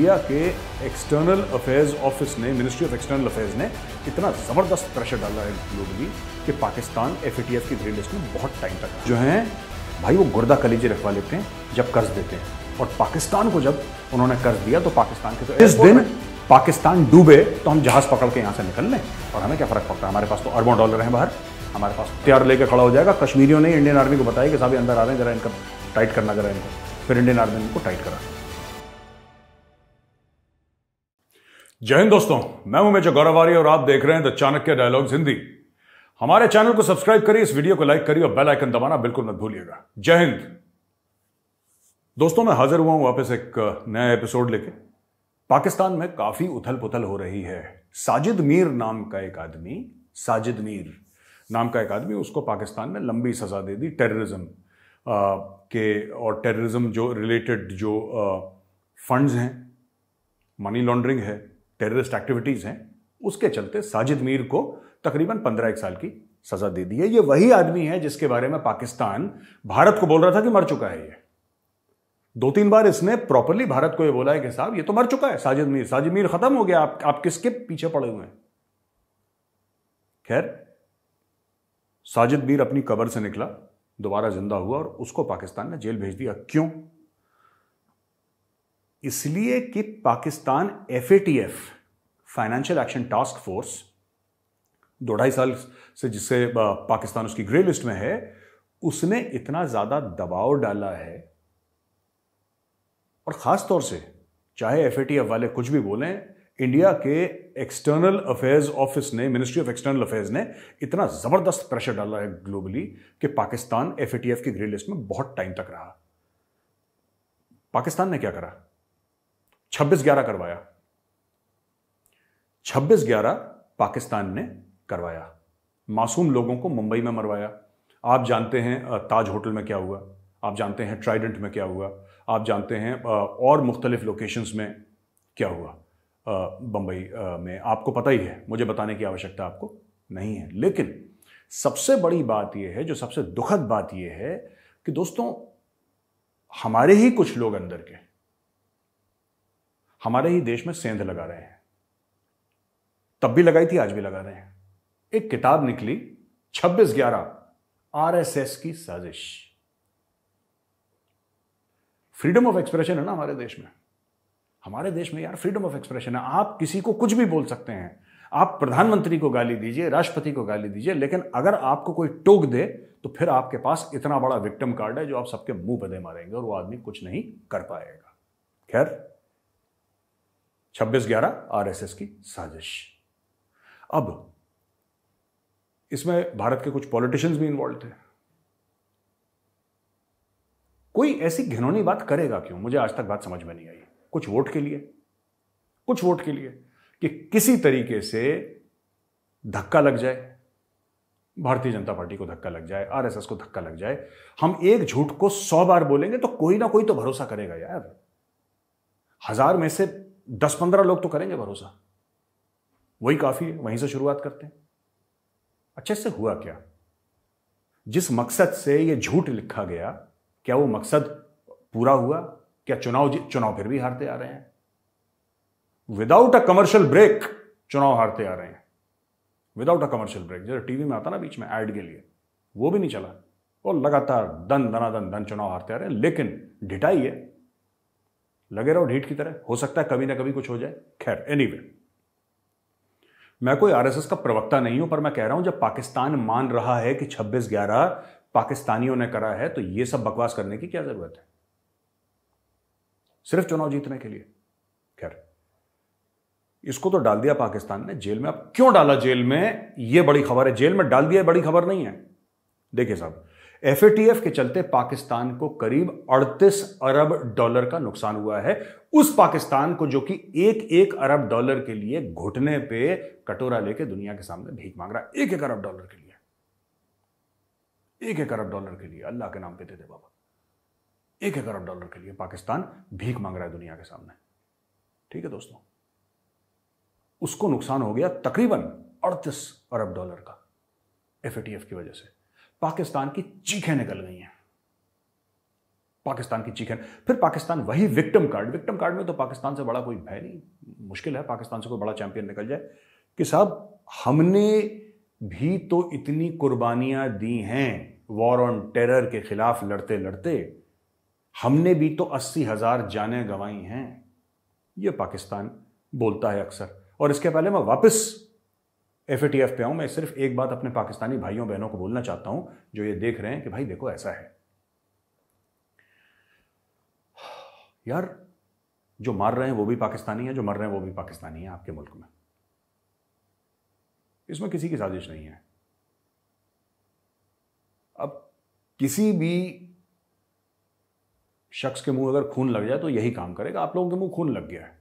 India के external affairs office ने ministry of external affairs ने इतना ज़बरदस्त प्रेशर डाला है ग्लोबली कि पाकिस्तान एफ की ग्रे लिस्ट में बहुत टाइम तक जो हैं भाई वो गुर्दा कलीजे रखवा लेते हैं जब कर्ज देते हैं और पाकिस्तान को जब उन्होंने कर्ज दिया तो पाकिस्तान के तो इस दिन पाकिस्तान डूबे तो हम जहाज़ पकड़ के यहाँ से निकल लें और हमें क्या फ़र्क पड़ता है हमारे पास तो अरबों डॉलर हैं बाहर हमारे पास तैयार लेकर खड़ा हो जाएगा कश्मीरियों ने इंडियन आर्मी को बताया कि साहब अंदर आ रहे हैं जरा इनका टाइट करना जरा इनको फिर इंडियन आर्मी इनको टाइट करा जय हिंद दोस्तों मैं हूं मेजर गौरवारी और आप देख रहे हैं द चाणक्य डायलॉग्स हिंदी हमारे चैनल को सब्सक्राइब करिए इस वीडियो को लाइक करिए और बेल आइकन दबाना बिल्कुल मत भूलिएगा जय हिंद दोस्तों मैं हाजिर हुआ हूं वापस एक नया एपिसोड लेके पाकिस्तान में काफी उथल पुथल हो रही है साजिद मीर नाम का एक आदमी साजिद मीर नाम का एक आदमी उसको पाकिस्तान ने लंबी सजा दे दी टेररिज्म के और टेररिज्म जो रिलेटेड जो फंड्स हैं मनी लॉन्ड्रिंग है टेररिस्ट एक्टिविटीज़ हैं उसके चलते साजिद मीर को तकरीबन पंद्रह एक साल की सज़ा दे दी है ये वही आदमी है जिसके बारे में पाकिस्तान भारत को बोल रहा था कि मर चुका है ये दो तीन बार इसने प्रॉपरली भारत को ये बोला है कि साहब ये तो मर चुका है साजिद मीर साजिद मीर खत्म हो गया आप, आप किसके पीछे पड़े हुए हैं खैर साजिद मीर अपनी कबर से निकला दोबारा जिंदा हुआ और उसको पाकिस्तान ने जेल भेज दिया क्यों इसलिए कि Pakistan F financial action task force दो ढाई साल से जिससे पाकिस्तान उसकी ग्रे लिस्ट में है उसने इतना ज्यादा दबाव डाला है और खास तौर से चाहे एफ वाले कुछ भी बोलें इंडिया के एक्सटर्नल अफेयर्स ऑफिस ने मिनिस्ट्री ऑफ एक्सटर्नल अफेयर्स ने इतना ज़बरदस्त प्रेशर डाला है ग्लोबली कि पाकिस्तान एफ की ग्रे लिस्ट में बहुत टाइम तक रहा पाकिस्तान ने क्या करा छब्बीस ग्यारह करवाया छब्बीस ग्यारह पाकिस्तान ने करवाया मासूम लोगों को मुंबई में मरवाया आप जानते हैं ताज होटल में क्या हुआ आप जानते हैं ट्राइडेंट में क्या हुआ आप जानते हैं और मुख्तलिफ लोकेशंस में क्या हुआ बम्बई में आपको पता ही है मुझे बताने की आवश्यकता आपको नहीं है लेकिन सबसे बड़ी बात यह है जो सबसे दुखद बात यह है कि दोस्तों हमारे ही कुछ लोग अंदर के हमारे ही देश में सेंध लगा रहे हैं तब भी लगाई थी आज भी लगा रहे हैं एक किताब निकली 26 ग्यारह आरएसएस की साजिश फ्रीडम ऑफ एक्सप्रेशन है ना हमारे देश में हमारे देश में यार फ्रीडम ऑफ एक्सप्रेशन है आप किसी को कुछ भी बोल सकते हैं आप प्रधानमंत्री को गाली दीजिए राष्ट्रपति को गाली दीजिए लेकिन अगर आपको कोई टोक दे तो फिर आपके पास इतना बड़ा विक्टिम कार्ड है जो आप सबके मुंह पे दे मारेंगे और वो आदमी कुछ नहीं कर पाएगा खैर छब्बीस ग्यारह आरएसएस की साजिश अब इसमें भारत के कुछ पॉलिटिशियंस भी इन्वॉल्व थे कोई ऐसी घिनौनी बात करेगा क्यों मुझे आज तक बात समझ में नहीं आई कुछ वोट के लिए कुछ वोट के लिए कि किसी तरीके से धक्का लग जाए भारतीय जनता पार्टी को धक्का लग जाए आरएसएस को धक्का लग जाए हम एक झूठ को सौ बार बोलेंगे तो कोई ना कोई तो भरोसा करेगा यार हजार में से दस पंद्रह लोग तो करेंगे भरोसा वही काफी है वहीं से शुरुआत करते हैं अच्छा से हुआ क्या जिस मकसद से यह झूठ लिखा गया क्या वो मकसद पूरा हुआ क्या चुनाव चुनाव फिर भी हारते आ रहे हैं विदाउट अ कमर्शियल ब्रेक चुनाव हारते आ रहे हैं विदाउट अ कमर्शियल ब्रेक जैसे टीवी में आता ना बीच में एड के लिए वो भी नहीं चला और लगातार दन दनादन दन चुनाव हारते आ रहे हैं लेकिन ढिटाई है लगे रहो ढीठ की तरह हो सकता है कभी ना कभी कुछ हो जाए खैर एनी anyway, मैं कोई आरएसएस का प्रवक्ता नहीं हूं पर मैं कह रहा हूं जब पाकिस्तान मान रहा है कि 26 ग्यारह पाकिस्तानियों ने करा है तो यह सब बकवास करने की क्या जरूरत है सिर्फ चुनाव जीतने के लिए खैर इसको तो डाल दिया पाकिस्तान ने जेल में अब क्यों डाला जेल में यह बड़ी खबर है जेल में डाल दिया बड़ी खबर नहीं है देखिए साहब एफ के चलते पाकिस्तान को करीब 38 अरब डॉलर का नुकसान हुआ है उस पाकिस्तान को जो कि एक एक अरब डॉलर के लिए घुटने पे कटोरा लेके दुनिया के सामने भीख मांग रहा है एक एक अरब डॉलर के लिए एक एक अरब डॉलर के लिए अल्लाह के नाम पे दे दे बाबा एक एक अरब डॉलर के लिए पाकिस्तान भीख मांग रहा है दुनिया के सामने ठीक है दोस्तों उसको नुकसान हो गया तकरीबन अड़तीस अरब डॉलर का एफ की वजह से पाकिस्तान की चीखें निकल गई हैं पाकिस्तान की चीखें फिर पाकिस्तान वही विक्टम कार्ड विक्टम कार्ड में तो पाकिस्तान से बड़ा कोई भय नहीं मुश्किल है पाकिस्तान से कोई बड़ा चैंपियन निकल जाए कि साहब हमने भी तो इतनी कुर्बानियां दी हैं वॉर ऑन टेरर के खिलाफ लड़ते लड़ते हमने भी तो अस्सी हज़ार जाने गंवाई हैं यह पाकिस्तान बोलता है अक्सर और इसके पहले मैं वापस एफ पे आऊँ मैं सिर्फ एक बात अपने पाकिस्तानी भाइयों बहनों को बोलना चाहता हूँ जो ये देख रहे हैं कि भाई देखो ऐसा है यार जो मार रहे हैं वो भी पाकिस्तानी है जो मर रहे हैं वो भी पाकिस्तानी है आपके मुल्क में इसमें किसी की साजिश नहीं है अब किसी भी शख्स के मुंह अगर खून लग जाए तो यही काम करेगा आप लोगों के मुंह खून लग गया है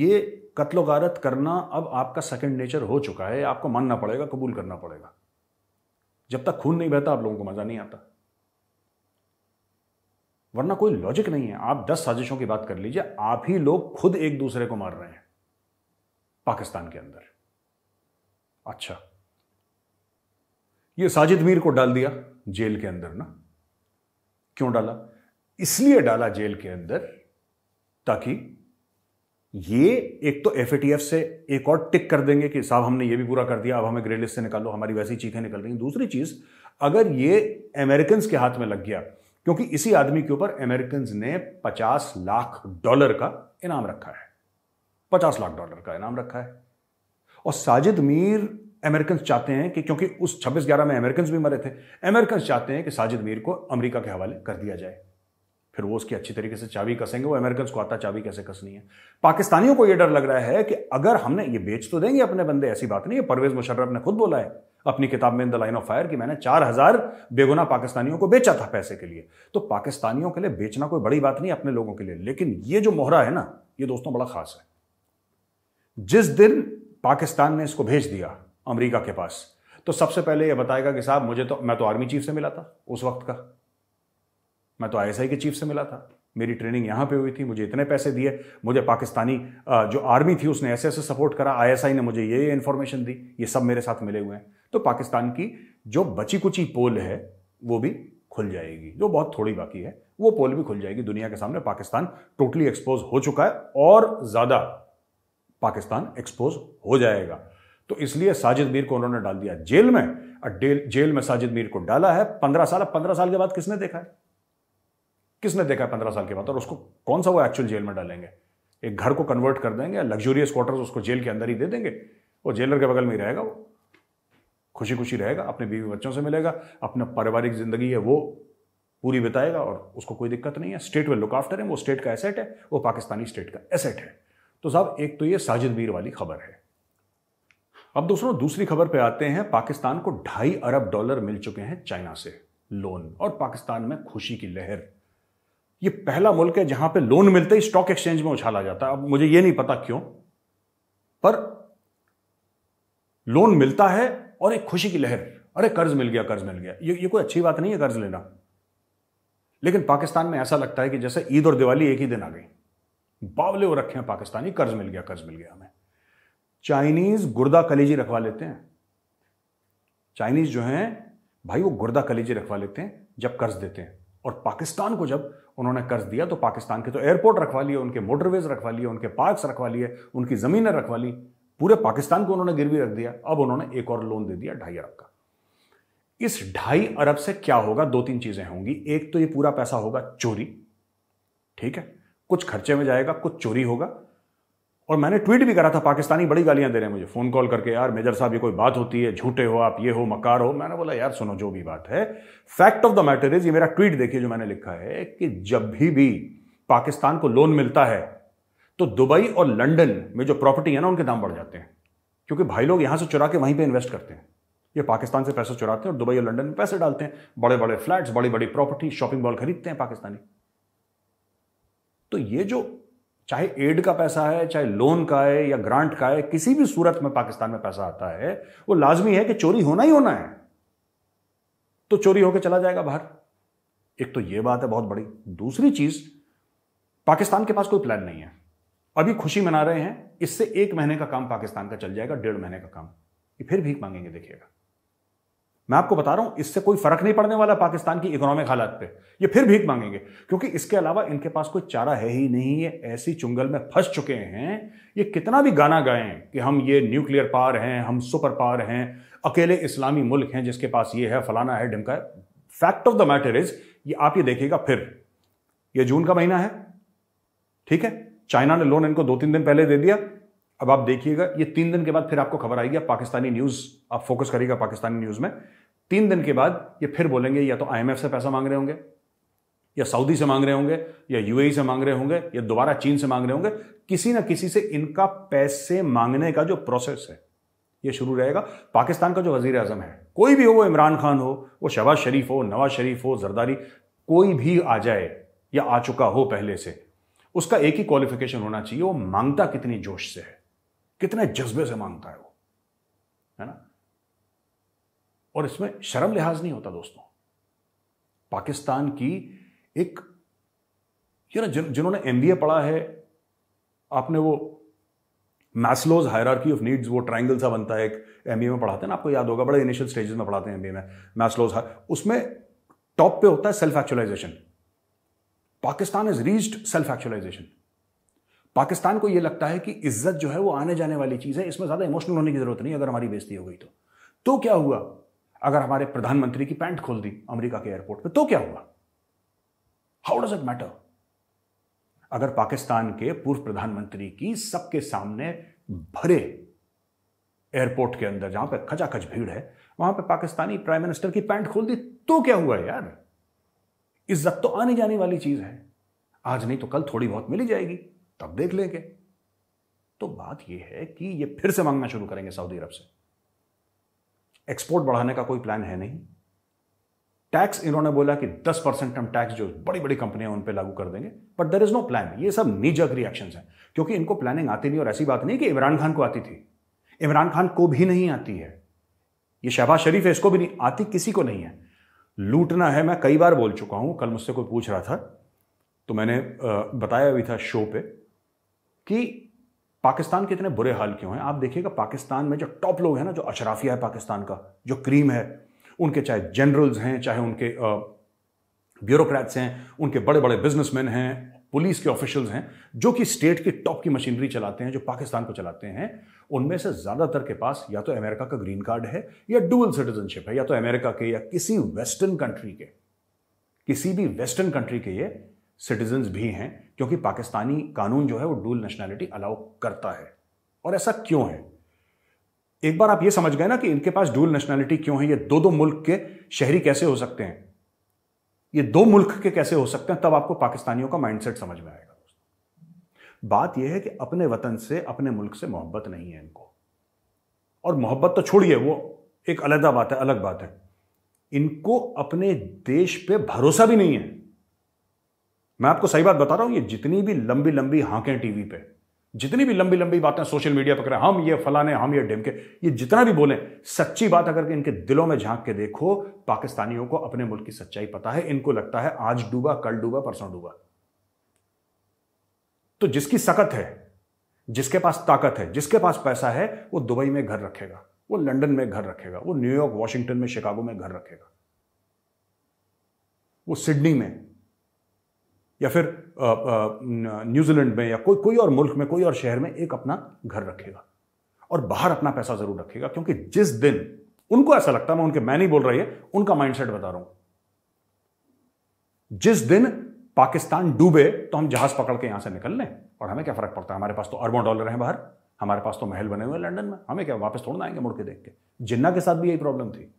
ये कत्लो गारत करना अब आपका सेकंड नेचर हो चुका है आपको मानना पड़ेगा कबूल करना पड़ेगा जब तक खून नहीं बहता आप लोगों को मज़ा नहीं आता वरना कोई लॉजिक नहीं है आप दस साजिशों की बात कर लीजिए आप ही लोग खुद एक दूसरे को मार रहे हैं पाकिस्तान के अंदर अच्छा ये साजिद मीर को डाल दिया जेल के अंदर ना क्यों डाला इसलिए डाला जेल के अंदर ताकि ये एक तो एफ से एक और टिक कर देंगे कि साहब हमने ये भी पूरा कर दिया अब हमें ग्रे लिस्ट से निकाल लो हमारी वैसी चीखें निकल रही हैं दूसरी चीज़ अगर ये अमेरिकन के हाथ में लग गया क्योंकि इसी आदमी के ऊपर अमेरिकन ने पचास लाख डॉलर का इनाम रखा है पचास लाख डॉलर का इनाम रखा है और साजिद मीर अमेरिकन चाहते हैं कि क्योंकि उस छब्बीस ग्यारह में अमेरिकन भी मरे थे अमेरिकन चाहते हैं कि साजिद मीर को अमेरिका के हवाले कर दिया जाए फिर वो उसकी अच्छी तरीके से चाबी कसेंगे वो अमेरिकन को आता चाबी कैसे कसनी है पाकिस्तानियों को ये डर लग रहा है कि अगर हमने ये बेच तो देंगे अपने बंदे ऐसी बात नहीं है परवेज मुशर्रफ ने खुद बोला है अपनी किताब में in the line of fire कि मैंने चार हजार बेगुना पाकिस्तानियों को बेचा था पैसे के लिए तो पाकिस्तानियों के लिए बेचना कोई बड़ी बात नहीं अपने लोगों के लिए लेकिन ये जो मोहरा है ना ये दोस्तों बड़ा खास है जिस दिन पाकिस्तान ने इसको भेज दिया अमरीका के पास तो सबसे पहले यह बताएगा कि साहब मुझे तो मैं तो आर्मी चीफ से मिला था उस वक्त का मैं तो आईएसआई के चीफ से मिला था मेरी ट्रेनिंग यहां पे हुई थी मुझे इतने पैसे दिए मुझे पाकिस्तानी जो आर्मी थी उसने ऐसे ऐसे सपोर्ट करा आईएसआई ने मुझे ये ये इन्फॉर्मेशन दी ये सब मेरे साथ मिले हुए हैं तो पाकिस्तान की जो बची कुची पोल है वो भी खुल जाएगी जो बहुत थोड़ी बाकी है वो पोल भी खुल जाएगी दुनिया के सामने पाकिस्तान टोटली एक्सपोज हो चुका है और ज़्यादा पाकिस्तान एक्सपोज हो जाएगा तो इसलिए साजिद मीर को उन्होंने डाल दिया जेल में जेल में साजिद मीर को डाला है पंद्रह साल अब पंद्रह साल के बाद किसने देखा है किसने देखा है पंद्रह साल के बाद और उसको कौन सा वो एक्चुअल जेल में डालेंगे एक घर को कन्वर्ट कर देंगे लग्जूरियस क्वार्टर्स उसको जेल के अंदर ही दे देंगे वो जेलर के बगल में ही रहेगा वो खुशी खुशी रहेगा अपने बीवी बच्चों से मिलेगा अपना पारिवारिक जिंदगी है वो पूरी बिताएगा और उसको कोई दिक्कत नहीं है स्टेट में लुक आफ्टर है वो स्टेट का एसेट है वो पाकिस्तानी स्टेट का एसेट है तो साहब एक तो ये साजिद मीर वाली खबर है अब दोस्तों दूसरी खबर पे आते हैं पाकिस्तान को ढाई अरब डॉलर मिल चुके हैं चाइना से लोन और पाकिस्तान में खुशी की लहर ये पहला मुल्क है जहां पे लोन मिलते ही स्टॉक एक्सचेंज में उछाला जाता है अब मुझे ये नहीं पता क्यों पर लोन मिलता है और एक खुशी की लहर अरे कर्ज मिल गया कर्ज मिल गया ये ये कोई अच्छी बात नहीं है कर्ज लेना लेकिन पाकिस्तान में ऐसा लगता है कि जैसे ईद और दिवाली एक ही दिन आ गई बावले वो रखे हैं पाकिस्तानी कर्ज मिल गया कर्ज मिल गया हमें चाइनीज गुर्दा कलेजी रखवा लेते हैं चाइनीज जो हैं भाई वो गुर्दा कलेजी रखवा लेते हैं जब कर्ज देते हैं और पाकिस्तान को जब उन्होंने कर्ज दिया तो पाकिस्तान के तो एयरपोर्ट रखवा लिए उनके मोटरवेज रखवा लिए उनके पार्क्स रखवा लिए उनकी ज़मीनें रखवा ली पूरे पाकिस्तान को उन्होंने गिरवी रख दिया अब उन्होंने एक और लोन दे दिया ढाई अरब का इस ढाई अरब से क्या होगा दो तीन चीज़ें होंगी एक तो ये पूरा पैसा होगा चोरी ठीक है कुछ खर्चे में जाएगा कुछ चोरी होगा और मैंने ट्वीट भी करा था पाकिस्तानी बड़ी गालियां दे रहे हैं मुझे फ़ोन कॉल करके यार मेजर साहब ये कोई बात होती है झूठे हो आप ये हो मकार हो मैंने बोला यार सुनो जो भी बात है fact of the matter is ये मेरा ट्वीट देखिए जो मैंने लिखा है कि जब भी भी पाकिस्तान को लोन मिलता है तो दुबई और लंडन में जो प्रॉपर्टी है ना उनके दाम बढ़ जाते हैं क्योंकि भाई लोग यहां से चुरा के वहीं पर इन्वेस्ट करते हैं ये पाकिस्तान से पैसा चुराते हैं और दुबई और लंडन में पैसे डालते हैं बड़े बड़े फ्लैट्स बड़ी बड़ी प्रॉपर्टी शॉपिंग मॉल खरीदते हैं पाकिस्तानी तो ये जो चाहे एड का पैसा है चाहे लोन का है या ग्रांट का है किसी भी सूरत में पाकिस्तान में पैसा आता है वो लाजमी है कि चोरी होना ही होना है तो चोरी होकर चला जाएगा बाहर एक तो ये बात है बहुत बड़ी दूसरी चीज पाकिस्तान के पास कोई प्लान नहीं है अभी खुशी मना रहे हैं इससे एक महीने का काम पाकिस्तान का चल जाएगा डेढ़ महीने का काम फिर भीख मांगेंगे देखिएगा मैं आपको बता रहा हूं इससे कोई फर्क नहीं पड़ने वाला पाकिस्तान की इकोनॉमिक हालात पे ये फिर भीख मांगेंगे क्योंकि इसके अलावा इनके पास कोई चारा है ही नहीं ये ऐसी चुंगल में फंस चुके हैं ये कितना भी गाना गाएं कि हम ये न्यूक्लियर पार हैं हम सुपर पार हैं अकेले इस्लामी मुल्क हैं जिसके पास ये है फलाना है ढिमका है fact of the matter is ये आप ये देखिएगा फिर ये जून का महीना है ठीक है चाइना ने लोन इनको दो तीन दिन पहले दे दिया अब आप देखिएगा ये तीन दिन के बाद फिर आपको खबर आएगी आप पाकिस्तानी न्यूज आप फोकस करिएगा पाकिस्तानी न्यूज में तीन दिन के बाद ये फिर बोलेंगे या तो आईएमएफ से पैसा मांग रहे होंगे या सऊदी से मांग रहे होंगे या यूएई e से मांग रहे होंगे या दोबारा चीन से मांग रहे होंगे किसी ना किसी से इनका पैसे मांगने का जो प्रोसेस है ये शुरू रहेगा पाकिस्तान का जो वजीर अजम है कोई भी हो वो इमरान खान हो वो शहबाज शरीफ हो नवाज शरीफ हो जरदारी कोई भी आ जाए या आ चुका हो पहले से उसका एक ही क्वालिफिकेशन होना चाहिए वो मांगता कितनी जोश से है कितने जज्बे से मांगता है वो है ना और इसमें शर्म लिहाज नहीं होता दोस्तों पाकिस्तान की एक यू जिन, जिन्होंने एम पढ़ा है आपने वो हायर हायरार्की ऑफ नीड्स वो ट्राइंगल सा बनता है एक एम में पढ़ाते हैं ना आपको याद होगा बड़े इनिशियल स्टेजेस में पढ़ाते हैं एम में मैसलोज उसमें टॉप पे होता है self actualisation Pakistan is reached self actualisation Pakistan को यह लगता है कि इज्जत जो है वो आने जाने वाली चीज़ है इसमें ज़्यादा इमोशनल होने की ज़रूरत नहीं अगर हमारी बेजती हो गई तो तो क्या हुआ अगर हमारे प्रधानमंत्री की पैंट खोल दी अमेरिका के एयरपोर्ट पे तो क्या हुआ हाउ डज इट मैटर अगर पाकिस्तान के पूर्व प्रधानमंत्री की सबके सामने भरे एयरपोर्ट के अंदर जहां पर खचाखच भीड़ है वहां पर पाकिस्तानी प्राइम मिनिस्टर की पैंट खोल दी तो क्या हुआ यार इज्जत तो आने जाने वाली चीज है आज नहीं तो कल थोड़ी बहुत मिली जाएगी तब देख लेंगे तो बात यह है कि ये फिर से मांगना शुरू करेंगे सऊदी अरब से एक्सपोर्ट बढ़ाने का कोई प्लान है नहीं टैक्स इन्होंने बोला कि 10 परसेंट हम टैक्स जो बड़ी बड़ी कंपनियां उन पर लागू कर देंगे but there is no plan ये सब निजक रिएक्शन है क्योंकि इनको प्लानिंग आती नहीं और ऐसी बात नहीं कि इमरान खान को आती थी इमरान खान को भी नहीं आती है ये शहबाज शरीफ है इसको भी नहीं आती किसी को नहीं है लूटना है मैं कई बार बोल चुका हूं कल मुझसे कोई पूछ रहा था तो मैंने बताया भी था शो पे कि पाकिस्तान के इतने बुरे हाल क्यों हैं आप देखिएगा पाकिस्तान में जो टॉप लोग हैं ना जो अशराफिया है पाकिस्तान का जो क्रीम है उनके चाहे जनरल्स हैं चाहे उनके ब्यूरोक्रेट्स हैं उनके बड़े बड़े बिजनेसमैन हैं पुलिस के ऑफिशियल्स हैं जो कि स्टेट की टॉप की मशीनरी चलाते हैं जो पाकिस्तान को चलाते हैं उनमें से ज़्यादातर के पास या तो अमेरिका का ग्रीन कार्ड है या डुअल सिटीजनशिप है या तो अमेरिका के या किसी वेस्टर्न कंट्री के किसी भी वेस्टर्न कंट्री के ये सिटीजन भी हैं क्योंकि पाकिस्तानी कानून जो है वो डूल नेशनैलिटी अलाउ करता है और ऐसा क्यों है एक बार आप ये समझ गए ना कि इनके पास डूल नेशनैलिटी क्यों है ये दो दो मुल्क के शहरी कैसे हो सकते हैं ये दो मुल्क के कैसे हो सकते हैं तब आपको पाकिस्तानियों का माइंडसेट समझ में आएगा बात यह है कि अपने वतन से अपने मुल्क से मोहब्बत नहीं है इनको और मोहब्बत तो छोड़िए वो एक अलहदा बात है अलग बात है इनको अपने देश पे भरोसा भी नहीं है मैं आपको सही बात बता रहा हूं ये जितनी भी लंबी लंबी हाँकें टीवी पे जितनी भी लंबी लंबी बातें सोशल मीडिया पर करें हम ये फलाने हम ये डेम के ये जितना भी बोले सच्ची बात अगर इनके दिलों में झांक के देखो पाकिस्तानियों को अपने मुल्क की सच्चाई पता है इनको लगता है आज डूबा कल डूबा परसों डूबा तो जिसकी सकत है जिसके पास ताकत है जिसके पास पैसा है वो दुबई में घर रखेगा वो लंदन में घर रखेगा वो न्यूयॉर्क वॉशिंगटन में शिकागो में घर रखेगा वो सिडनी में या फिर न्यूजीलैंड में या कोई कोई और मुल्क में कोई और शहर में एक अपना घर रखेगा और बाहर अपना पैसा जरूर रखेगा क्योंकि जिस दिन उनको ऐसा लगता है मैं उनके मैं नहीं बोल रही है उनका माइंडसेट बता रहा हूं जिस दिन पाकिस्तान डूबे तो हम जहाज पकड़ के यहां से निकल लें और हमें क्या फर्क पड़ता है हमारे पास तो अरबों डॉलर हैं बाहर हमारे पास तो महल बने हुए हैं लंदन में हमें क्या वापस थोड़ा आएंगे मुड़ के देख के जिन्ना के साथ भी यही प्रॉब्लम थी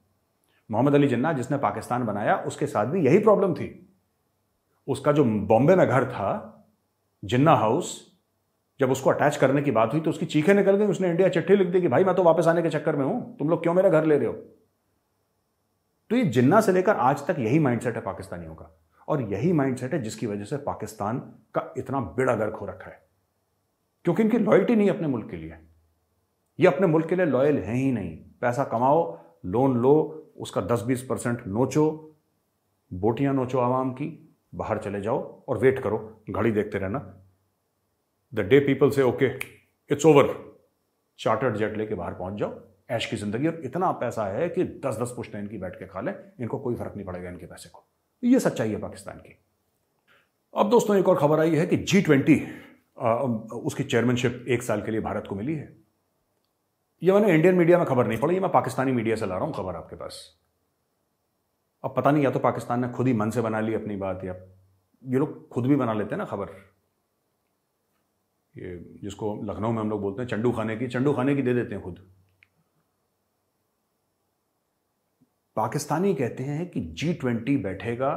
मोहम्मद अली जिन्ना जिसने पाकिस्तान बनाया उसके साथ भी यही प्रॉब्लम थी उसका जो बॉम्बे में घर था जिन्ना हाउस जब उसको अटैच करने की बात हुई तो उसकी चीखें निकल गई उसने इंडिया चिट्ठी लिख दी कि भाई मैं तो वापस आने के चक्कर में हूं तुम लोग क्यों मेरा घर ले रहे हो तो ये जिन्ना से लेकर आज तक यही माइंडसेट है पाकिस्तानियों का और यही माइंडसेट है जिसकी वजह से पाकिस्तान का इतना बेड़ा गर्क हो रखा है क्योंकि इनकी लॉयल्टी नहीं अपने मुल्क के लिए ये अपने मुल्क के लिए लॉयल है ही नहीं पैसा कमाओ लोन लो उसका दस बीस परसेंट नोचो बोटियां नोचो आवाम की बाहर चले जाओ और वेट करो घड़ी देखते रहना the day people say okay it's over chartered jet लेके बाहर पहुंच जाओ ऐश की जिंदगी और इतना पैसा है कि दस दस पुश्तें इनकी बैठ के खा लें इनको कोई फर्क नहीं पड़ेगा इनके पैसे को ये सच्चाई है पाकिस्तान की अब दोस्तों एक और खबर आई है कि जी ट्वेंटी उसकी चेयरमैनशिप एक साल के लिए भारत को मिली है ये मैंने इंडियन मीडिया में खबर नहीं पड़ी मैं पाकिस्तानी मीडिया से ला रहा हूं खबर आपके पास अब पता नहीं या तो पाकिस्तान ने खुद ही मन से बना ली अपनी बात या ये लोग खुद भी बना लेते हैं ना खबर ये जिसको लखनऊ में हम लोग बोलते हैं चंडू खाने की चंडू खाने की दे देते हैं खुद पाकिस्तानी कहते हैं कि जी ट्वेंटी बैठेगा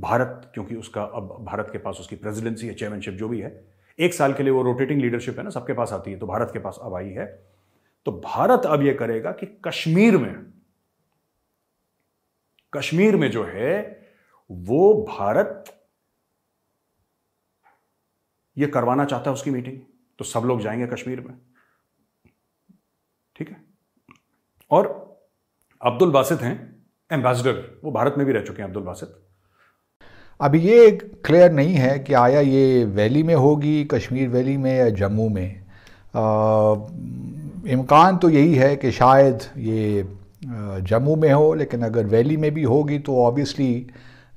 भारत क्योंकि उसका अब भारत के पास उसकी प्रेसिडेंसी है चेयरमैनशिप जो भी है एक साल के लिए वो रोटेटिंग लीडरशिप है ना सबके पास आती है तो भारत के पास अब आई है तो भारत अब ये करेगा कि कश्मीर में कश्मीर में जो है वो भारत ये करवाना चाहता है उसकी मीटिंग तो सब लोग जाएंगे कश्मीर में ठीक है और अब्दुल बासित हैं एम्बेसडर वो भारत में भी रह चुके हैं अब्दुल बासित अभी ये क्लियर नहीं है कि आया ये वैली में होगी कश्मीर वैली में या जम्मू में इम्कान तो यही है कि शायद ये जम्मू में हो लेकिन अगर वैली में भी होगी तो ऑब्वियसली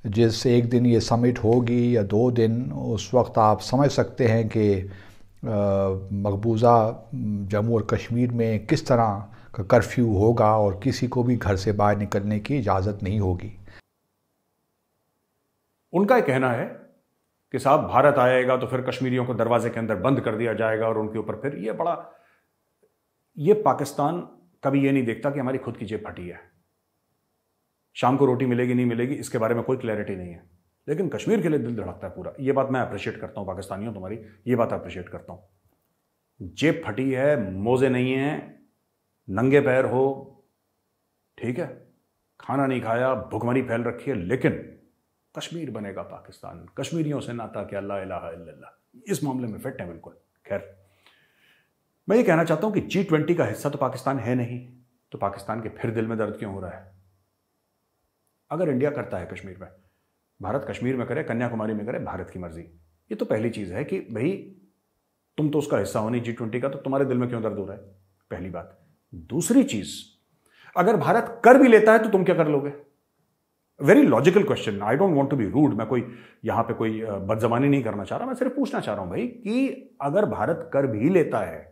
जिस एक दिन ये समिट होगी या दो दिन उस वक्त आप समझ सकते हैं कि मकबूज़ा जम्मू और कश्मीर में किस तरह का कर्फ्यू होगा और किसी को भी घर से बाहर निकलने की इजाज़त नहीं होगी उनका कहना है कि साहब भारत आएगा तो फिर कश्मीरियों को दरवाजे के अंदर बंद कर दिया जाएगा और उनके ऊपर फिर ये बड़ा ये पाकिस्तान कभी ये नहीं देखता कि हमारी खुद की जेब फटी है शाम को रोटी मिलेगी नहीं मिलेगी इसके बारे में कोई क्लैरिटी नहीं है लेकिन कश्मीर के लिए दिल धड़कता है पूरा ये बात मैं अप्रिशिएट करता हूं पाकिस्तानियों तुम्हारी ये बात अप्रिशिएट करता हूं जेब फटी है मोजे नहीं है नंगे पैर हो ठीक है खाना नहीं खाया भुखमरी फैल रखी है लेकिन कश्मीर बनेगा पाकिस्तान कश्मीरियों से नाता कि अल्लाह इस मामले में फिट है बिल्कुल खैर मैं ये कहना चाहता हूं कि जी ट्वेंटी का हिस्सा तो पाकिस्तान है नहीं तो पाकिस्तान के फिर दिल में दर्द क्यों हो रहा है अगर इंडिया करता है कश्मीर में भारत कश्मीर में करे कन्याकुमारी में करे भारत की मर्जी ये तो पहली चीज़ है कि भाई तुम तो उसका हिस्सा हो नहीं जी ट्वेंटी का तो तुम्हारे दिल में क्यों दर्द हो रहा है पहली बात दूसरी चीज़ अगर भारत कर भी लेता है तो तुम क्या कर लोगे very logical question I don't want to be rude मैं कोई यहां पे कोई बदजमानी नहीं करना चाह रहा मैं सिर्फ पूछना चाह रहा हूं भाई कि अगर भारत कर भी लेता है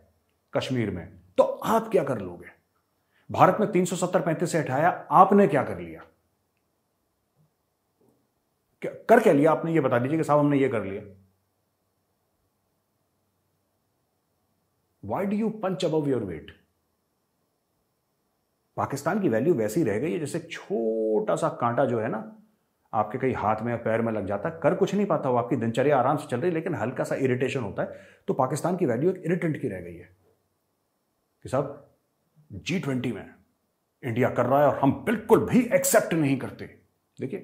कश्मीर में तो आप क्या कर लोगे भारत सौ 370 पैंतीस से हटाया आपने क्या कर लिया कर क्या लिया आपने ये बता दीजिए कि साहब हमने ये कर लिया why do you punch above your weight Pakistan की वैल्यू वैसी रह गई है जैसे छोटा सा कांटा जो है ना आपके कहीं हाथ में या पैर में लग जाता है कर कुछ नहीं पाता वो आपकी दिनचर्या आराम से चल रही है लेकिन हल्का सा इरिटेशन होता है तो पाकिस्तान की वैल्यू एक इरिटेंट की रह गई है कि साहब जी ट्वेंटी में इंडिया कर रहा है और हम बिल्कुल भी एक्सेप्ट नहीं करते देखिए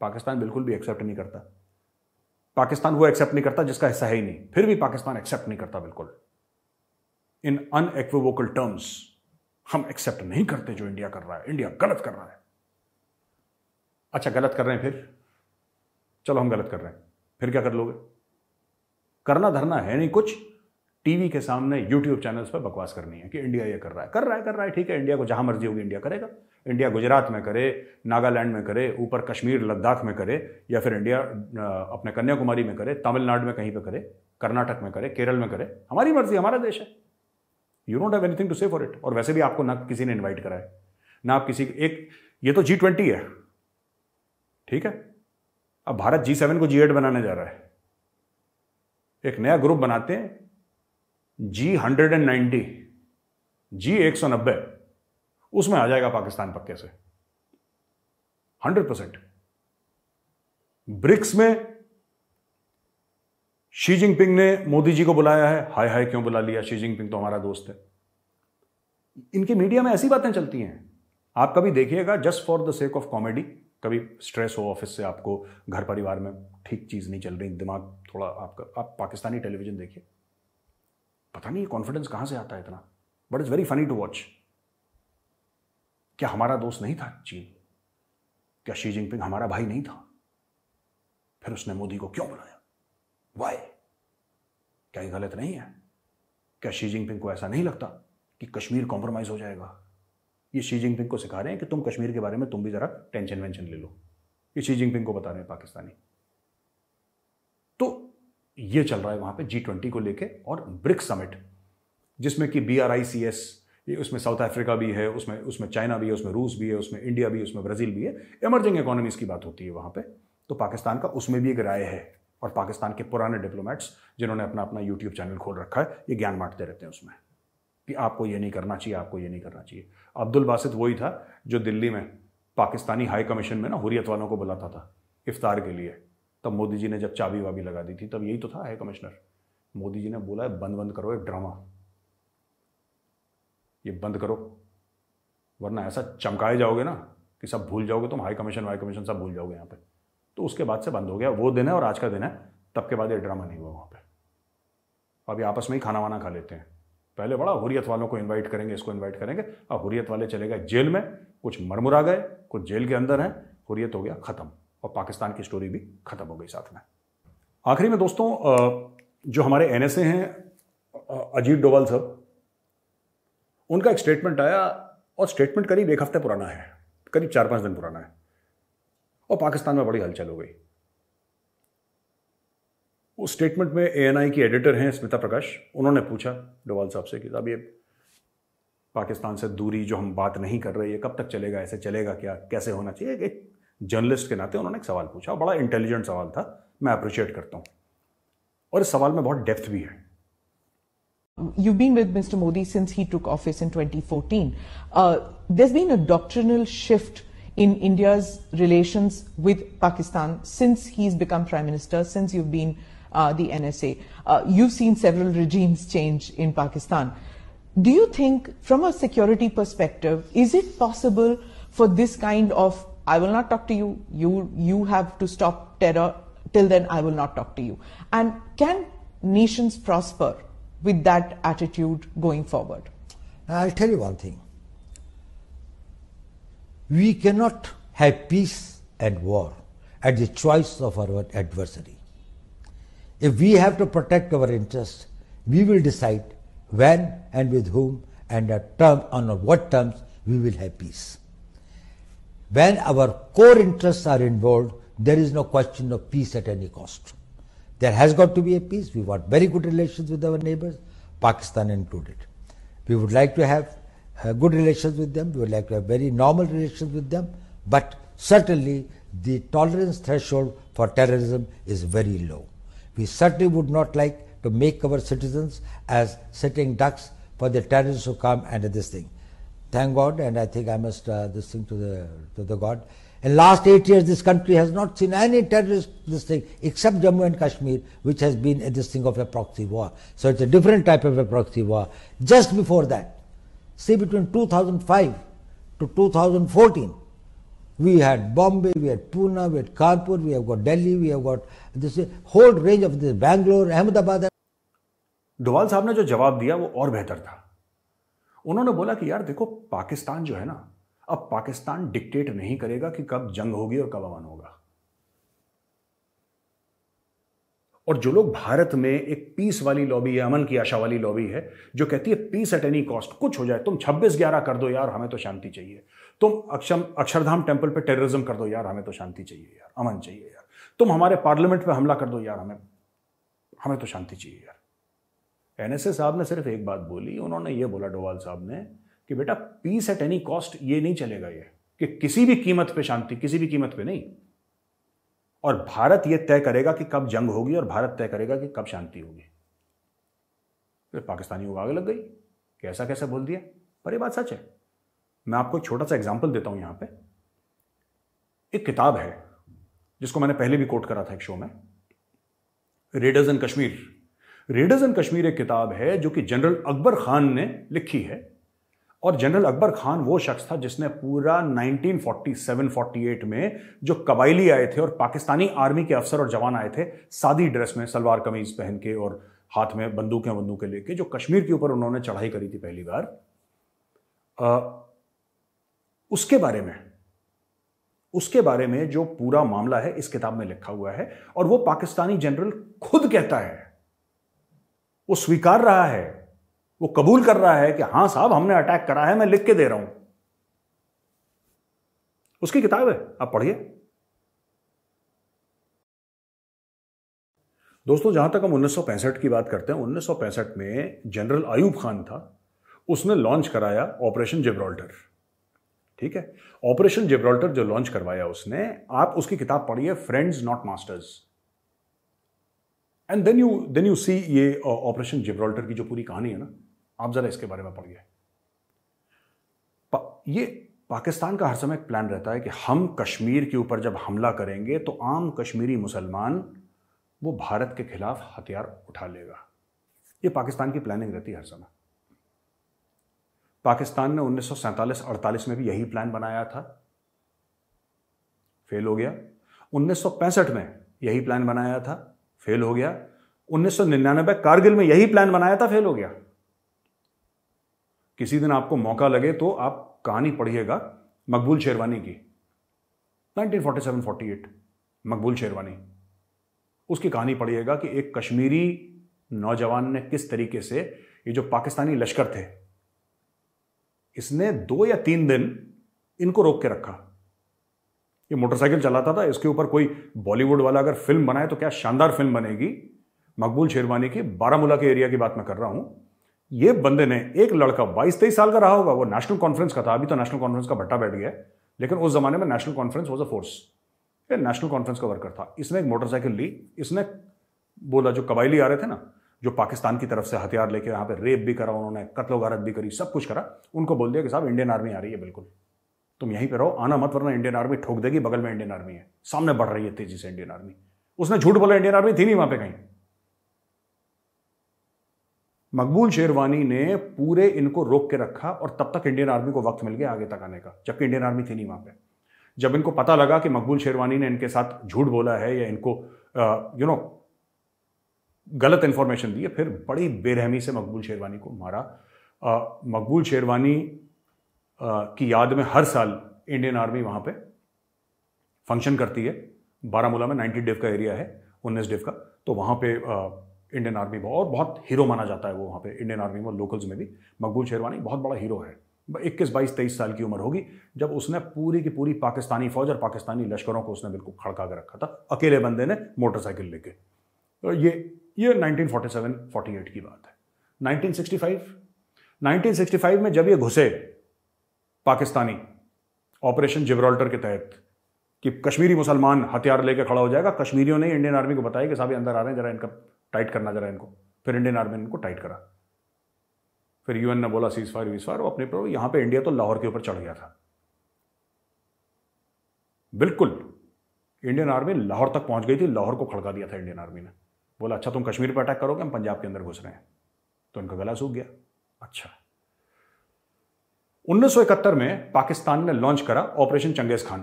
पाकिस्तान बिल्कुल भी एक्सेप्ट नहीं करता पाकिस्तान वो एक्सेप्ट नहीं करता जिसका हिस्सा है ही नहीं फिर भी पाकिस्तान एक्सेप्ट नहीं करता बिल्कुल इन अनएक्विवोकल टर्म्स हम एक्सेप्ट नहीं करते जो इंडिया कर रहा है इंडिया गलत कर रहा है अच्छा गलत कर रहे हैं फिर चलो हम गलत कर रहे हैं फिर क्या कर लोगे करना धरना है नहीं कुछ टीवी के सामने यूट्यूब चैनल्स पर बकवास करनी है कि इंडिया ये कर रहा है कर रहा है कर रहा है ठीक है इंडिया को जहां मर्जी होगी इंडिया करेगा इंडिया गुजरात में करे नागालैंड में करे ऊपर कश्मीर लद्दाख में करे या फिर इंडिया अपने कन्याकुमारी में करे तमिलनाडु में कहीं पर करे कर्नाटक में करे केरल में करे हमारी मर्जी हमारा देश है you don't have anything to say for it और वैसे भी आपको ना किसी ने इन्वाइट करा है ना आप किसी एक ये तो जी ट्वेंटी है ठीक है अब भारत जी सेवन को जी एट बनाने जा रहा है एक नया ग्रुप बनाते हैं G hundred and ninety G एक सौ नब्बे उसमें आ जाएगा पाकिस्तान पक्के से हंड्रेड परसेंट ब्रिक्स में शी जिनपिंग ने मोदी जी को बुलाया है हाय हाय क्यों बुला लिया शी जिनपिंग तो हमारा दोस्त है इनके मीडिया में ऐसी बातें चलती हैं आप कभी देखिएगा just for the sake of comedy कभी स्ट्रेस हो ऑफिस से आपको घर परिवार में ठीक चीज़ नहीं चल रही दिमाग थोड़ा आपका आप पाकिस्तानी टेलीविज़न देखिए पता नहीं ये कॉन्फिडेंस कहां से आता है इतना but is very funny to watch क्या हमारा दोस्त नहीं था चीन क्या शी जिनपिंग हमारा भाई नहीं था फिर उसने मोदी को क्यों बुलाया वाई क्या ये गलत नहीं है क्या शी जिनपिंग को ऐसा नहीं लगता कि कश्मीर कॉम्प्रोमाइज़ हो जाएगा ये शी जिनपिंग को सिखा रहे हैं कि तुम कश्मीर के बारे में तुम भी ज़रा टेंशन वेंशन ले लो ये शी जिनपिंग को बता रहे हैं पाकिस्तानी ये चल रहा है वहां पे जी ट्वेंटी को लेके और ब्रिक्स समिट जिसमें कि B R I C S ये उसमें साउथ अफ्रीका भी है उसमें उसमें चाइना भी है उसमें रूस भी है उसमें इंडिया भी है उसमें ब्राज़ील भी है इमर्जिंग इकोनॉमीज़ की बात होती है वहां पे तो पाकिस्तान का उसमें भी एक राय है और पाकिस्तान के पुराने डिप्लोमेट्स जिन्होंने अपना अपना यूट्यूब चैनल खोल रखा है ये ज्ञान बांटते रहते हैं उसमें कि आपको ये नहीं करना चाहिए आपको ये नहीं करना चाहिए अब्दुल बासित वही था जो दिल्ली में पाकिस्तानी हाई कमीशन में ना हुरियत वालों को बुलाता था इफ्तार के लिए तब मोदी जी ने जब चाबी वाबी लगा दी थी तब यही तो था हाई कमिश्नर मोदी जी ने बोला है बंद बंद करो ये ड्रामा ये बंद करो वरना ऐसा चमकाए जाओगे ना कि सब भूल जाओगे तुम हाई कमीशन वाई कमीशन सब भूल जाओगे यहाँ पे तो उसके बाद से बंद हो गया वो दिन है और आज का दिन है तब के बाद ये ड्रामा नहीं हुआ वहाँ पे अभी आपस में ही खाना वाना खा लेते हैं पहले बड़ा हुरियत वालों को इनवाइट करेंगे इसको इन्वाइट करेंगे अब हुरियत वाले चले गए जेल में कुछ मरमुरा गए कुछ जेल के अंदर हैं हुरियत हो गया ख़त्म और पाकिस्तान की स्टोरी भी ख़त्म हो गई साथ में आखिरी में दोस्तों जो हमारे एन हैं अजीत डोवाल साहब उनका एक स्टेटमेंट आया और स्टेटमेंट करीब एक हफ्ते पुराना है करीब चार पांच दिन पुराना है और पाकिस्तान में बड़ी हलचल हो गई उस स्टेटमेंट में एएनआई की एडिटर हैं स्मिता प्रकाश उन्होंने पूछा डोवाल साहब से कि साहब ये पाकिस्तान से दूरी जो हम बात नहीं कर रहे ये कब तक चलेगा ऐसे चलेगा क्या कैसे होना चाहिए एक जर्नलिस्ट के नाते उन्होंने एक सवाल पूछा बड़ा इंटेलिजेंट सवाल था मैं अप्रिशिएट करता हूँ और इस सवाल में बहुत डेप्थ भी है You've been with Mr. Modi since he took office in 2014. Uh, there's been a doctrinal shift in India's relations with Pakistan since he's become Prime Minister, since you've been uh, the NSA. Uh, you've seen several regimes change in Pakistan. Do you think, from a security perspective, is it possible for this kind of I will not talk to you. You, you have to stop terror. Till then, I will not talk to you. And can nations prosper with that attitude going forward? I'll tell you one thing. We cannot have peace and war at the choice of our adversary. If we have to protect our interests, we will decide when and with whom and at term, on what terms we will have peace. When our core interests are involved, there is no question of peace at any cost. There has got to be a peace. We want very good relations with our neighbors, Pakistan included. We would like to have uh, good relations with them, we would like to have very normal relations with them, but certainly the tolerance threshold for terrorism is very low. We certainly would not like to make our citizens as sitting ducks for the terrorists who come and this thing. Thank God, and I think I must uh, this thing to the to the God. In last eight years, this country has not seen any terrorist this thing except Jammu and Kashmir, which has been a this thing of a proxy war. So it's a different type of a proxy war. Just before that, see between 2005 to 2014, we had Bombay, we had Pune, we had Kanpur, we have got Delhi, we have got this whole range of this Bangalore, Ahmedabad. Doval साहब ने जो जवाब दिया वो और बेहतर था उन्होंने बोला कि यार देखो पाकिस्तान जो है ना अब पाकिस्तान डिक्टेट नहीं करेगा कि कब जंग होगी और कब अमन होगा और जो लोग भारत में एक पीस वाली लॉबी है अमन की आशा वाली लॉबी है जो कहती है पीस एट एनी कॉस्ट कुछ हो जाए तुम 26 ग्यारह कर दो यार हमें तो शांति चाहिए तुम अक्षम अक्षरधाम टेम्पल पे टेररिज्म कर दो यार हमें तो शांति चाहिए यार अमन चाहिए यार तुम हमारे पार्लियामेंट पे हमला कर दो यार हमें हमें तो शांति चाहिए यार एन साहब ने सिर्फ एक बात बोली उन्होंने ये बोला डोवाल साहब ने कि बेटा पीस एट एनी कॉस्ट ये नहीं चलेगा ये कि किसी भी कीमत पे शांति किसी भी कीमत पे नहीं और भारत यह तय करेगा कि कब जंग होगी और भारत तय करेगा कि कब शांति होगी फिर पाकिस्तानी को आग लग गई कैसा कैसा बोल दिया पर यह बात सच है मैं आपको छोटा सा एग्जाम्पल देता हूं यहां पे एक किताब है जिसको मैंने पहले भी कोट करा था एक शो में raiders in Kashmir raiders and Kashmir एक किताब है जो कि जनरल अकबर खान ने लिखी है और जनरल अकबर खान वो शख्स था जिसने पूरा 1947-48 में जो कबायली आए थे और पाकिस्तानी आर्मी के अफसर और जवान आए थे सादी ड्रेस में सलवार कमीज पहन के और हाथ में बंदूकें बंदूकें लेके जो कश्मीर के ऊपर उन्होंने चढ़ाई करी थी पहली बार आ, उसके बारे में उसके बारे में जो पूरा मामला है इस किताब में लिखा हुआ है और वो पाकिस्तानी जनरल खुद कहता है वो स्वीकार रहा है वो कबूल कर रहा है कि हां साहब हमने अटैक करा है मैं लिख के दे रहा हूं उसकी किताब है आप पढ़िए दोस्तों जहां तक हम उन्नीस की बात करते हैं उन्नीस में जनरल अयूब खान था उसने लॉन्च कराया ऑपरेशन जेब्रॉल्टर ठीक है ऑपरेशन जेब्रॉल्टर जो लॉन्च करवाया उसने आप उसकी किताब पढ़िए friends not masters and then you then you see ये ऑपरेशन जिब्रॉल्टर की जो पूरी कहानी है ना आप ज़रा इसके बारे में पढ़ गए पा, ये पाकिस्तान का हर समय एक प्लान रहता है कि हम कश्मीर के ऊपर जब हमला करेंगे तो आम कश्मीरी मुसलमान वो भारत के खिलाफ हथियार उठा लेगा ये पाकिस्तान की प्लानिंग रहती है हर समय पाकिस्तान ने उन्नीस सौ में भी यही प्लान बनाया था फेल हो गया उन्नीस में यही प्लान बनाया था फेल हो गया 1999 कारगिल में यही प्लान बनाया था फेल हो गया किसी दिन आपको मौका लगे तो आप कहानी पढ़िएगा मकबूल शेरवानी की 1947-48 मकबूल शेरवानी उसकी कहानी पढ़िएगा कि एक कश्मीरी नौजवान ने किस तरीके से ये जो पाकिस्तानी लश्कर थे इसने दो या तीन दिन इनको रोक के रखा ये मोटरसाइकिल चलाता था इसके ऊपर कोई बॉलीवुड वाला अगर फिल्म बनाए तो क्या शानदार फिल्म बनेगी मकबूल शेरवानी की बारामूला के एरिया की बात मैं कर रहा हूं ये बंदे ने एक लड़का बाईस तेईस साल का रहा होगा वो नेशनल कॉन्फ्रेंस का था अभी तो नेशनल कॉन्फ्रेंस का भट्टा बैठ गया लेकिन उस जमाने में national conference was a force ये नेशनल कॉन्फ्रेंस का वर्कर था इसने एक मोटरसाइकिल ली इसने बोला जो कबायली आ रहे थे ना जो पाकिस्तान की तरफ से हथियार लेके यहाँ पे रेप भी करा उन्होंने कत्लोगारत गारत भी करी सब कुछ करा उनको बोल दिया कि साहब इंडियन आर्मी आ रही है बिल्कुल तुम यहीं पर रहो आना मत वरना इंडियन आर्मी ठोक देगी बगल में इंडियन आर्मी है सामने बढ़ रही है तेजी से इंडियन आर्मी उसने झूठ बोला इंडियन आर्मी थी नहीं वहां पे कहीं मकबूल शेरवानी ने पूरे इनको रोक के रखा और तब तक इंडियन आर्मी को वक्त मिल गया आगे तक आने का जबकि इंडियन आर्मी थी नहीं वहां पे जब इनको पता लगा कि मकबूल शेरवानी ने इनके साथ झूठ बोला है या इनको यू नो गलत इंफॉर्मेशन दी है फिर बड़ी बेरहमी से मकबूल शेरवानी को मारा मकबूल शेरवानी की याद में हर साल इंडियन आर्मी वहां पे फंक्शन करती है बारामूला में 90 डेव का एरिया है 19 डेव का तो वहां पे इंडियन आर्मी और बहुत हीरो माना जाता है वो वहां पे इंडियन आर्मी में लोकल्स में भी मकबूल शेरवानी बहुत बड़ा हीरो है इक्कीस बाईस तेईस साल की उम्र होगी जब उसने पूरी की पूरी पाकिस्तानी फौज और पाकिस्तानी लश्करों को उसने बिल्कुल खड़का कर रखा था अकेले बंदे ने मोटरसाइकिल लेके तो ये ये 1947-48 की बात है 1965 1965 में जब ये घुसे पाकिस्तानी ऑपरेशन जिब्राल्टर के तहत कि कश्मीरी मुसलमान हथियार लेकर खड़ा हो जाएगा कश्मीरियों ने इंडियन आर्मी को बताया कि साहब अंदर आ रहे हैं जरा इनका टाइट करना जरा इनको फिर इंडियन आर्मी ने इनको टाइट करा फिर यूएन ने बोला सीज फायर वीज फायर अपने यहां पे इंडिया तो लाहौर के ऊपर चढ़ गया था बिल्कुल इंडियन आर्मी लाहौर तक पहुंच गई थी लाहौर को खड़का दिया था इंडियन आर्मी ने बोला अच्छा तुम कश्मीर पर अटैक करोगे हम पंजाब के अंदर घुस रहे हैं तो इनका गला सूख गया अच्छा 1971 में पाकिस्तान ने लॉन्च करा ऑपरेशन चंगेज खान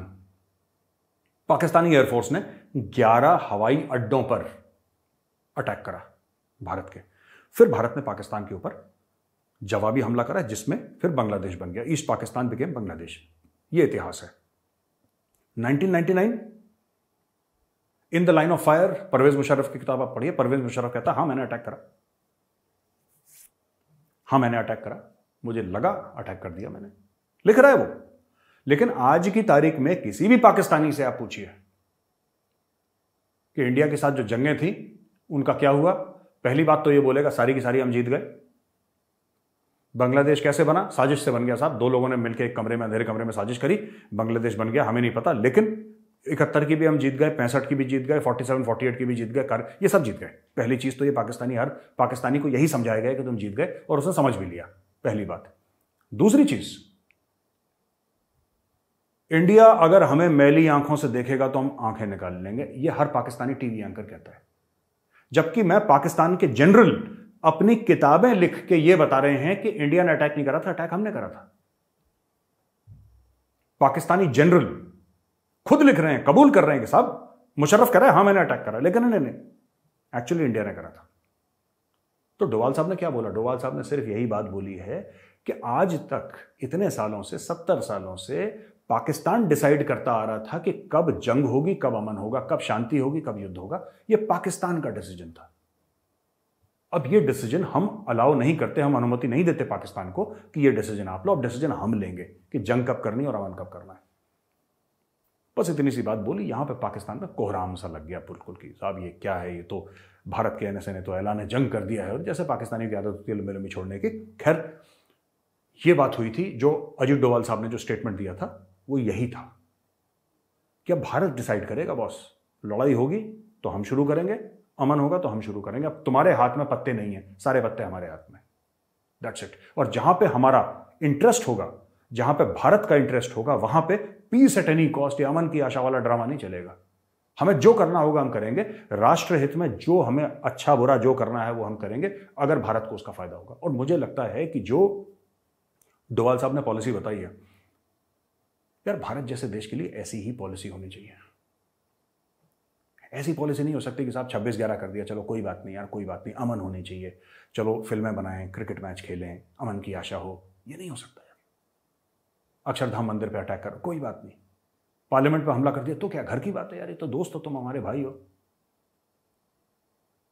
पाकिस्तानी एयरफोर्स ने 11 हवाई अड्डों पर अटैक करा भारत के फिर भारत ने पाकिस्तान के ऊपर जवाबी हमला करा जिसमें फिर बांग्लादेश बन गया ईस्ट पाकिस्तान बिकेम बांग्लादेश ये इतिहास है 1999 in the line of fire Pervez Musharraf की किताब आप पढ़िए परवेज मुशरफ कहता हाँ मैंने अटैक करा हाँ मैंने अटैक करा मुझे लगा अटैक कर दिया मैंने लिख रहा है वो लेकिन आज की तारीख में किसी भी पाकिस्तानी से आप पूछिए कि इंडिया के साथ जो जंगें थी उनका क्या हुआ पहली बात तो ये बोलेगा सारी की सारी हम जीत गए बांग्लादेश कैसे बना साजिश से बन गया साहब दो लोगों ने मिलकर एक कमरे में अंधेरे कमरे में साजिश करी बांग्लादेश बन गया हमें नहीं पता लेकिन इकहत्तर की भी हम जीत गए पैंसठ की भी जीत गए फोर्टी सेवन फोर्टी एट की भी जीत गए कर ये सब जीत गए पहली चीज़ तो ये पाकिस्तानी हर पाकिस्तानी को यही समझाया गया कि तुम जीत गए और उसने समझ भी लिया पहली बात दूसरी चीज इंडिया अगर हमें मैली आंखों से देखेगा तो हम आंखें निकाल लेंगे ये हर पाकिस्तानी टीवी एंकर कहता है जबकि मैं पाकिस्तान के जनरल अपनी किताबें लिख के ये बता रहे हैं कि इंडिया ने अटैक नहीं करा था अटैक हमने करा था पाकिस्तानी जनरल खुद लिख रहे हैं कबूल कर रहे हैं कि साहब मुशर्रफ कर रहे हैं हाँ मैंने अटैक करा लेकिन नहीं नहीं एक्चुअली इंडिया ने करा था तो डोवाल साहब ने क्या बोला डोवाल साहब ने सिर्फ यही बात बोली है कि आज तक इतने सालों से सत्तर सालों से पाकिस्तान डिसाइड करता आ रहा था कि कब जंग होगी कब अमन होगा कब शांति होगी कब युद्ध होगा यह पाकिस्तान का डिसीजन था अब यह डिसीजन हम अलाउ नहीं करते हम अनुमति नहीं देते पाकिस्तान को कि यह डिसीजन आप लो अब डिसीजन हम लेंगे कि जंग कब करनी और अमन कब करना है बस इतनी सी बात बोली यहां पे पाकिस्तान में कोहराम सा लग गया बिल्कुल की साहब ये क्या है ये तो भारत के एनएसए ने तो ऐलान जंग कर दिया है और जैसे पाकिस्तानी की आदत होती है लंबे लंबी छोड़ने की खैर ये बात हुई थी जो अजीत डोवाल साहब ने जो स्टेटमेंट दिया था वो यही था कि अब भारत डिसाइड करेगा बॉस लड़ाई होगी तो हम शुरू करेंगे अमन होगा तो हम शुरू करेंगे अब तुम्हारे हाथ में पत्ते नहीं है सारे पत्ते हमारे हाथ में दैट्स इट और जहां पे हमारा इंटरेस्ट होगा जहां पे भारत का इंटरेस्ट होगा वहां पे पीस एट एनी कॉस्ट या अमन की आशा वाला ड्रामा नहीं चलेगा हमें जो करना होगा हम करेंगे राष्ट्र हित में जो हमें अच्छा बुरा जो करना है वो हम करेंगे अगर भारत को उसका फायदा होगा और मुझे लगता है कि जो डोवाल साहब ने पॉलिसी बताई है यार भारत जैसे देश के लिए ऐसी ही पॉलिसी होनी चाहिए ऐसी पॉलिसी नहीं हो सकती कि साहब छब्बीस ग्यारह कर दिया चलो कोई बात नहीं यार कोई बात नहीं अमन होनी चाहिए चलो फिल्में बनाएं क्रिकेट मैच खेलें अमन की आशा हो ये नहीं हो सकता यार अक्षरधाम मंदिर पर अटैक करो कोई बात नहीं पार्लियामेंट पर हमला कर दिया तो क्या घर की बात है यार ये तो दोस्त हो तुम हमारे भाई हो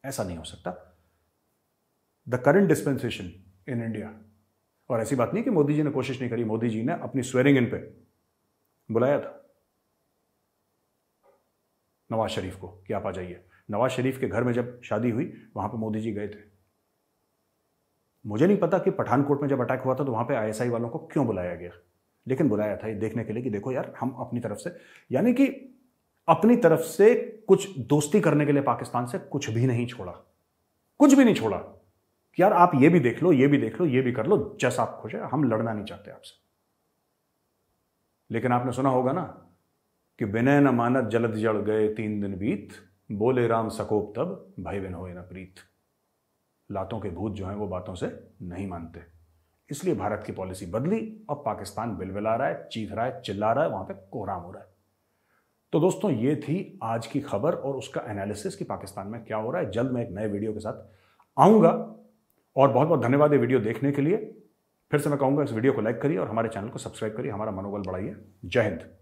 ऐसा नहीं हो सकता the current dispensation in India और ऐसी बात नहीं कि मोदी जी ने कोशिश नहीं करी मोदी जी ने अपनी स्वेरिंग इन पे बुलाया था नवाज शरीफ को कि आप आ जाइए नवाज शरीफ के घर में जब शादी हुई वहां पे मोदी जी गए थे मुझे नहीं पता कि पठानकोट में जब अटैक हुआ था तो वहां पे आईएसआई वालों को क्यों बुलाया गया लेकिन बुलाया था ये देखने के लिए कि देखो यार हम अपनी तरफ से यानी कि अपनी तरफ से कुछ दोस्ती करने के लिए पाकिस्तान से कुछ भी नहीं छोड़ा कुछ भी नहीं छोड़ा कि यार आप ये भी देख लो ये भी देख लो ये भी कर लो जैसा आप खुश है हम लड़ना नहीं चाहते आपसे लेकिन आपने सुना होगा ना कि बिना न मानत जलद जड़ गए तीन दिन बीत बोले राम सकोप तब भाई बिन हो ना प्रीत लातों के भूत जो हैं वो बातों से नहीं मानते इसलिए भारत की पॉलिसी बदली और पाकिस्तान बिलबिला रहा है चीख रहा है चिल्ला रहा है वहां पे कोहराम हो रहा है तो दोस्तों ये थी आज की खबर और उसका एनालिसिस कि पाकिस्तान में क्या हो रहा है जल्द मैं एक नए वीडियो के साथ आऊंगा और बहुत बहुत धन्यवाद ये वीडियो देखने के लिए फिर से मैं कहूंगा इस वीडियो को लाइक करिए और हमारे चैनल को सब्सक्राइब करिए हमारा मनोबल बढ़ाइए जय हिंद